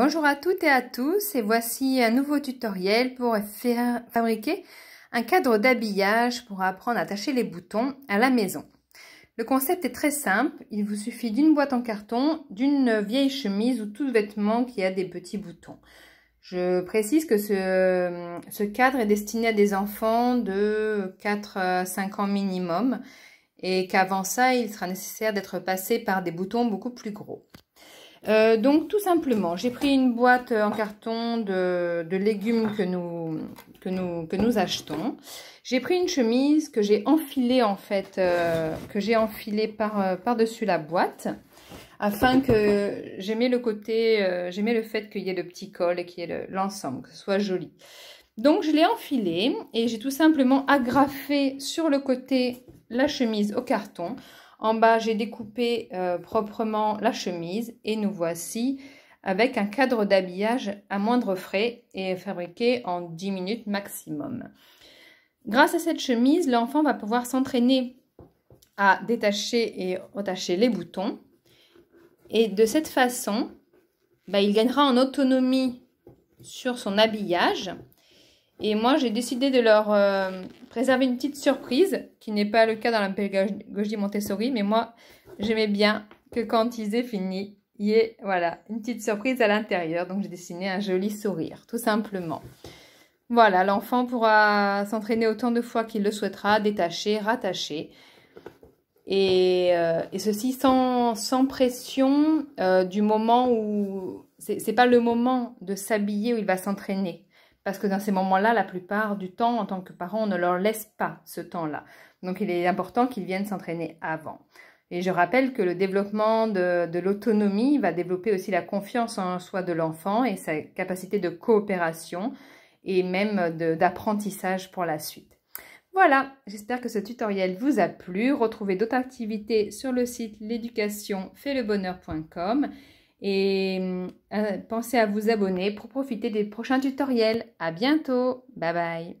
Bonjour à toutes et à tous et voici un nouveau tutoriel pour faire, fabriquer un cadre d'habillage pour apprendre à attacher les boutons à la maison. Le concept est très simple, il vous suffit d'une boîte en carton, d'une vieille chemise ou tout vêtement qui a des petits boutons. Je précise que ce, ce cadre est destiné à des enfants de 4-5 ans minimum et qu'avant ça, il sera nécessaire d'être passé par des boutons beaucoup plus gros. Euh, donc tout simplement, j'ai pris une boîte en carton de, légumes que nous, que nous, achetons. J'ai pris une chemise que j'ai enfilée en fait, euh, que j'ai enfilée par, euh, par dessus la boîte, afin que j'aimais le côté, j'aimais le fait qu'il y ait le petit col et qu'il y ait l'ensemble, que ce soit joli. Donc je l'ai enfilée et j'ai tout simplement agrafé sur le côté la chemise au carton en bas, j'ai découpé euh, proprement la chemise et nous voici avec un cadre d'habillage à moindre frais et fabriqué en 10 minutes maximum. Grâce à cette chemise, l'enfant va pouvoir s'entraîner à détacher et retacher les boutons. Et de cette façon, bah, il gagnera en autonomie sur son habillage et moi, j'ai décidé de leur euh, préserver une petite surprise, qui n'est pas le cas dans la pédagogie Montessori, mais moi, j'aimais bien que quand ils aient fini, il y ait voilà, une petite surprise à l'intérieur. Donc, j'ai dessiné un joli sourire, tout simplement. Voilà, l'enfant pourra s'entraîner autant de fois qu'il le souhaitera, détacher, rattacher. Et, euh, ceci sans, pression euh, du moment où... C'est pas le moment de s'habiller où il va s'entraîner parce que dans ces moments-là, la plupart du temps, en tant que parent, on ne leur laisse pas ce temps-là. Donc il est important qu'ils viennent s'entraîner avant. Et je rappelle que le développement de, l'autonomie va développer aussi la confiance en soi de l'enfant et sa capacité de coopération et même d'apprentissage pour la suite. Voilà, j'espère que ce tutoriel vous a plu. Retrouvez d'autres activités sur le site l'éducationfaitlebonheur.com et euh, pensez à vous abonner pour profiter des prochains tutoriels. À bientôt. Bye bye.